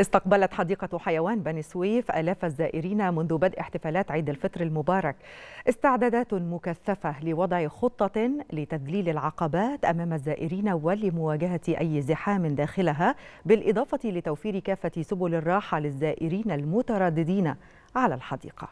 استقبلت حديقة حيوان بني سويف آلاف الزائرين منذ بدء احتفالات عيد الفطر المبارك استعدادات مكثفة لوضع خطة لتذليل العقبات أمام الزائرين ولمواجهة أي زحام داخلها بالإضافة لتوفير كافة سبل الراحة للزائرين المترددين على الحديقة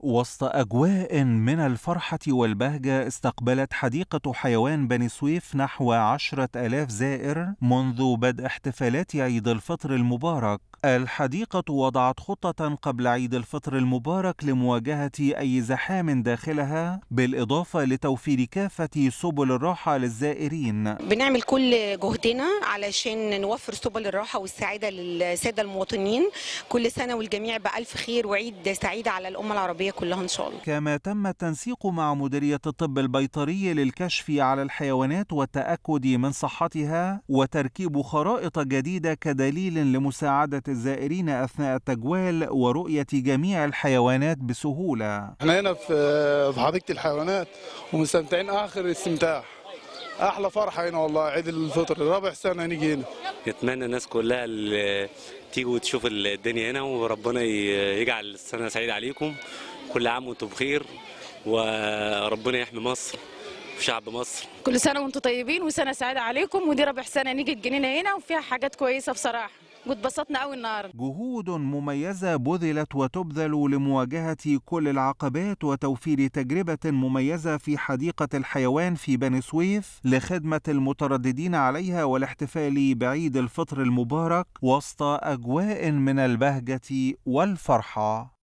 وسط أجواء من الفرحة والبهجة استقبلت حديقة حيوان بني سويف نحو عشرة ألاف زائر منذ بدء احتفالات عيد الفطر المبارك الحديقة وضعت خطة قبل عيد الفطر المبارك لمواجهة أي زحام داخلها بالإضافة لتوفير كافة سبل الراحة للزائرين بنعمل كل جهدنا علشان نوفر سبل الراحة والسعادة للسادة المواطنين كل سنة والجميع بألف خير وعيد سعيد على الأمة العربية كلها إن شاء الله كما تم التنسيق مع مديرية الطب البيطري للكشف على الحيوانات والتأكد من صحتها وتركيب خرائط جديدة كدليل لمساعدة الزائرين أثناء التجوال ورؤية جميع الحيوانات بسهولة احنا هنا في حديقة الحيوانات ومستمتعين آخر استمتاع احلى فرحه هنا والله عيد الفطر رابع سنه نيجي هنا نتمنى الناس كلها اللي تيجي وتشوف الدنيا هنا وربنا يجعل السنه سعيده عليكم كل عام وانتم بخير وربنا يحمي مصر وشعب مصر كل سنه وانتم طيبين وسنه سعيده عليكم ودي رابع سنه نيجي الجنينه هنا وفيها حاجات كويسه بصراحه واتبسطنا قوي النهارده جهود مميزه بذلت وتبذل لمواجهه كل العقبات وتوفير تجربه مميزه في حديقه الحيوان في بني سويف لخدمه المترددين عليها والاحتفال بعيد الفطر المبارك وسط اجواء من البهجه والفرحه